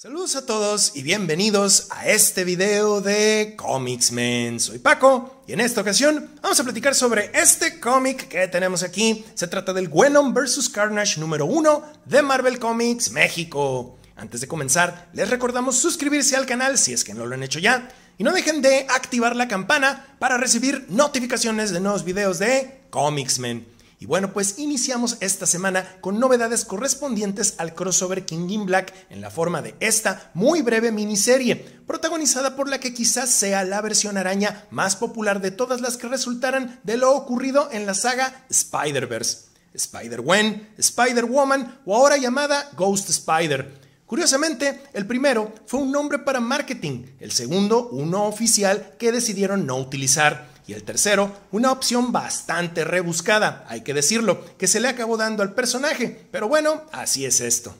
Saludos a todos y bienvenidos a este video de Comics Men. Soy Paco y en esta ocasión vamos a platicar sobre este cómic que tenemos aquí. Se trata del Venom vs. Carnage número 1 de Marvel Comics México. Antes de comenzar, les recordamos suscribirse al canal si es que no lo han hecho ya y no dejen de activar la campana para recibir notificaciones de nuevos videos de Comics Men. Y bueno, pues iniciamos esta semana con novedades correspondientes al crossover King in Black en la forma de esta muy breve miniserie, protagonizada por la que quizás sea la versión araña más popular de todas las que resultaran de lo ocurrido en la saga Spider-Verse. spider wen Spider-Woman o ahora llamada Ghost Spider. Curiosamente, el primero fue un nombre para marketing, el segundo uno oficial que decidieron no utilizar. Y el tercero, una opción bastante rebuscada, hay que decirlo, que se le acabó dando al personaje, pero bueno, así es esto.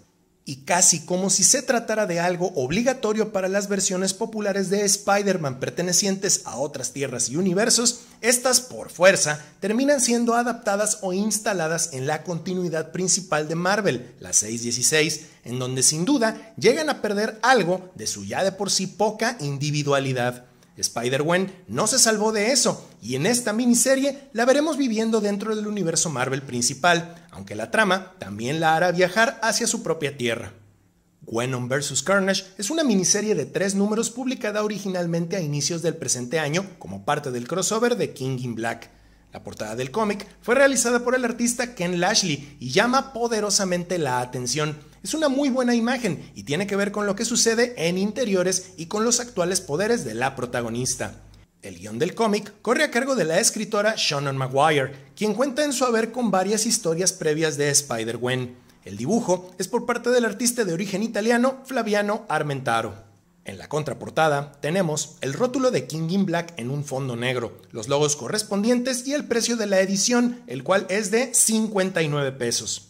Y casi como si se tratara de algo obligatorio para las versiones populares de Spider-Man pertenecientes a otras tierras y universos, estas por fuerza terminan siendo adaptadas o instaladas en la continuidad principal de Marvel, la 616, en donde sin duda llegan a perder algo de su ya de por sí poca individualidad. Spider-Gwen no se salvó de eso, y en esta miniserie la veremos viviendo dentro del universo Marvel principal, aunque la trama también la hará viajar hacia su propia tierra. Gwenon vs. Carnage es una miniserie de tres números publicada originalmente a inicios del presente año como parte del crossover de King in Black. La portada del cómic fue realizada por el artista Ken Lashley y llama poderosamente la atención, es una muy buena imagen y tiene que ver con lo que sucede en interiores y con los actuales poderes de la protagonista. El guión del cómic corre a cargo de la escritora Shannon Maguire, quien cuenta en su haber con varias historias previas de Spider-Gwen. El dibujo es por parte del artista de origen italiano Flaviano Armentaro. En la contraportada tenemos el rótulo de King in Black en un fondo negro, los logos correspondientes y el precio de la edición, el cual es de 59 pesos.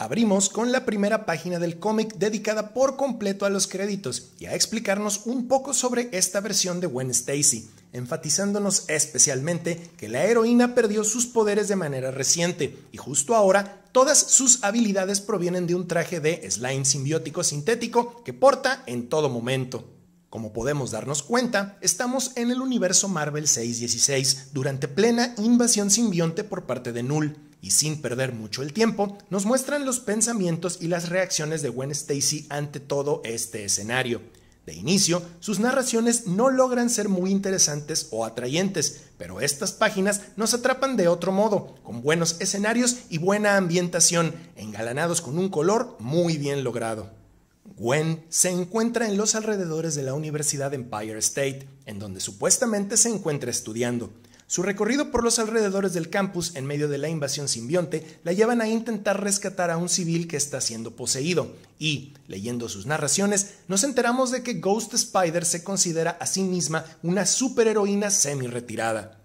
Abrimos con la primera página del cómic dedicada por completo a los créditos y a explicarnos un poco sobre esta versión de Gwen Stacy, enfatizándonos especialmente que la heroína perdió sus poderes de manera reciente y justo ahora todas sus habilidades provienen de un traje de slime simbiótico sintético que porta en todo momento. Como podemos darnos cuenta, estamos en el universo Marvel 616 durante plena invasión simbionte por parte de Null y sin perder mucho el tiempo, nos muestran los pensamientos y las reacciones de Gwen Stacy ante todo este escenario. De inicio, sus narraciones no logran ser muy interesantes o atrayentes, pero estas páginas nos atrapan de otro modo, con buenos escenarios y buena ambientación, engalanados con un color muy bien logrado. Gwen se encuentra en los alrededores de la Universidad Empire State, en donde supuestamente se encuentra estudiando. Su recorrido por los alrededores del campus en medio de la invasión simbionte la llevan a intentar rescatar a un civil que está siendo poseído y, leyendo sus narraciones, nos enteramos de que Ghost Spider se considera a sí misma una superheroína semi-retirada.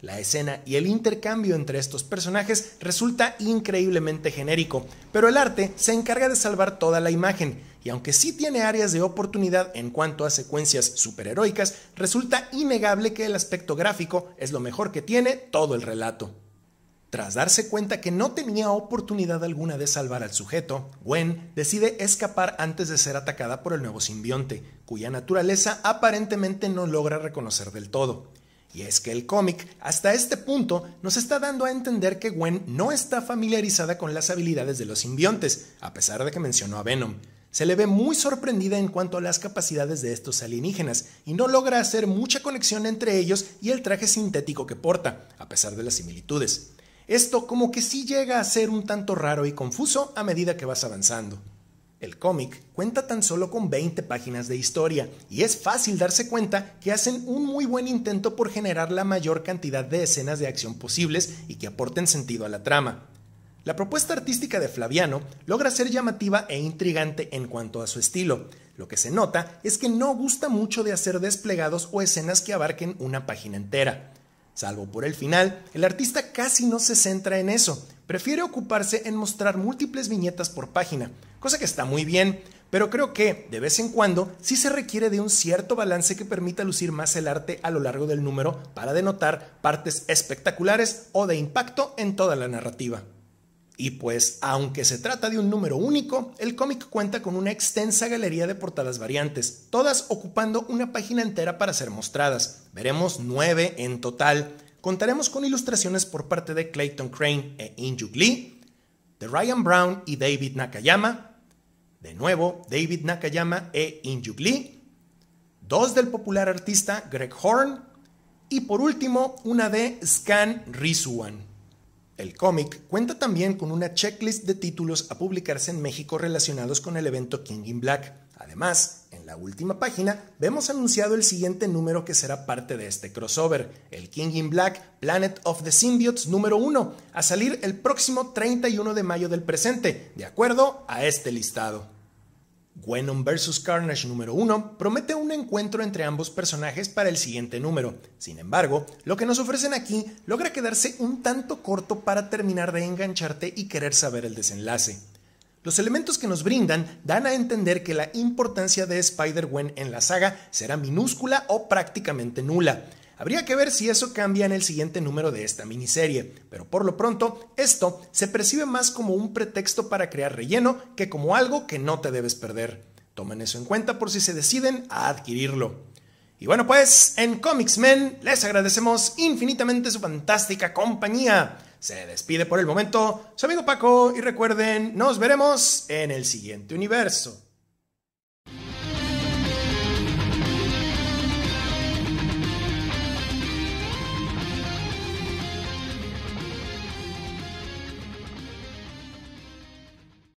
La escena y el intercambio entre estos personajes resulta increíblemente genérico, pero el arte se encarga de salvar toda la imagen, y aunque sí tiene áreas de oportunidad en cuanto a secuencias superheroicas, resulta innegable que el aspecto gráfico es lo mejor que tiene todo el relato. Tras darse cuenta que no tenía oportunidad alguna de salvar al sujeto, Gwen decide escapar antes de ser atacada por el nuevo simbionte, cuya naturaleza aparentemente no logra reconocer del todo. Y es que el cómic, hasta este punto, nos está dando a entender que Gwen no está familiarizada con las habilidades de los simbiontes, a pesar de que mencionó a Venom. Se le ve muy sorprendida en cuanto a las capacidades de estos alienígenas y no logra hacer mucha conexión entre ellos y el traje sintético que porta, a pesar de las similitudes. Esto como que sí llega a ser un tanto raro y confuso a medida que vas avanzando. El cómic cuenta tan solo con 20 páginas de historia y es fácil darse cuenta que hacen un muy buen intento por generar la mayor cantidad de escenas de acción posibles y que aporten sentido a la trama. La propuesta artística de Flaviano logra ser llamativa e intrigante en cuanto a su estilo. Lo que se nota es que no gusta mucho de hacer desplegados o escenas que abarquen una página entera. Salvo por el final, el artista casi no se centra en eso, prefiere ocuparse en mostrar múltiples viñetas por página, cosa que está muy bien, pero creo que, de vez en cuando, sí se requiere de un cierto balance que permita lucir más el arte a lo largo del número para denotar partes espectaculares o de impacto en toda la narrativa. Y pues, aunque se trata de un número único, el cómic cuenta con una extensa galería de portadas variantes, todas ocupando una página entera para ser mostradas. Veremos nueve en total. Contaremos con ilustraciones por parte de Clayton Crane e Inju Lee, de Ryan Brown y David Nakayama, de nuevo David Nakayama e Inju Lee, dos del popular artista Greg Horn y por último una de Scan Risuan. El cómic cuenta también con una checklist de títulos a publicarse en México relacionados con el evento King in Black. Además, en la última página vemos anunciado el siguiente número que será parte de este crossover, el King in Black Planet of the Symbiotes número 1, a salir el próximo 31 de mayo del presente, de acuerdo a este listado. Gwenon vs. Carnage número 1 promete un encuentro entre ambos personajes para el siguiente número. Sin embargo, lo que nos ofrecen aquí logra quedarse un tanto corto para terminar de engancharte y querer saber el desenlace. Los elementos que nos brindan dan a entender que la importancia de Spider-Gwen en la saga será minúscula o prácticamente nula, Habría que ver si eso cambia en el siguiente número de esta miniserie, pero por lo pronto esto se percibe más como un pretexto para crear relleno que como algo que no te debes perder. Tomen eso en cuenta por si se deciden a adquirirlo. Y bueno pues, en Comics Men les agradecemos infinitamente su fantástica compañía. Se despide por el momento su amigo Paco y recuerden, nos veremos en el siguiente universo.